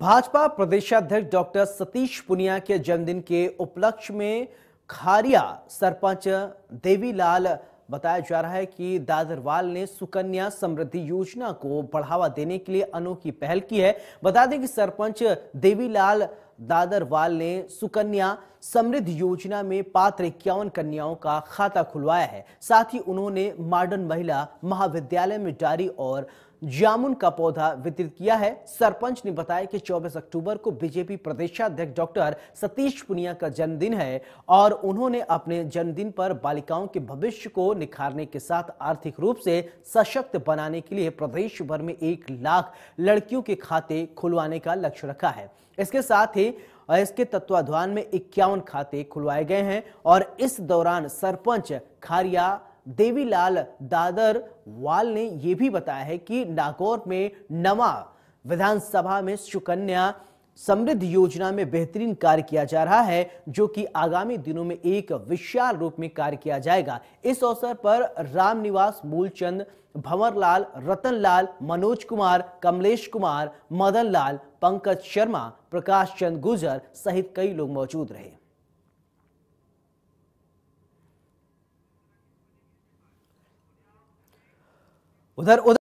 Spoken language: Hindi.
भाजपा प्रदेशाध्यक्ष डॉक्टर सतीश पुनिया के जन्मदिन के उपलक्ष्य में खारिया सरपंच देवीलाल बताया जा रहा है कि दादरवाल ने सुकन्या समृद्धि योजना को बढ़ावा देने के लिए अनोखी पहल की है बता दें कि सरपंच देवीलाल दादरवाल ने सुकन्या समृद्धि योजना में पात्र इक्यावन कन्याओं का खाता खुलवाया है साथ ही उन्होंने मॉडर्न महिला महाविद्यालय में डायरी और जामुन का पौधा वितरित किया है सरपंच ने बताया कि 24 अक्टूबर को बीजेपी प्रदेशाध्यक्ष डॉक्टर सतीश पुनिया का जन्मदिन है और उन्होंने अपने जन्मदिन पर बालिकाओं के भविष्य को निखारने के साथ आर्थिक रूप से सशक्त बनाने के लिए प्रदेश भर में एक लाख लड़कियों के खाते खुलवाने का लक्ष्य रखा है इसके साथ ही इसके तत्वाधान में इक्यावन खाते खुलवाए गए हैं और इस दौरान सरपंच खारिया देवीलाल दादर वाल ने यह भी बताया है कि नागौर में नवा विधानसभा में सुकन्या समृद्ध योजना में बेहतरीन कार्य किया जा रहा है जो कि आगामी दिनों में एक विशाल रूप में कार्य किया जाएगा इस अवसर पर रामनिवास मूलचंद भंवरलाल रतनलाल मनोज कुमार कमलेश कुमार मदनलाल पंकज शर्मा प्रकाश चंद गुजर सहित कई लोग मौजूद रहे उधर उधर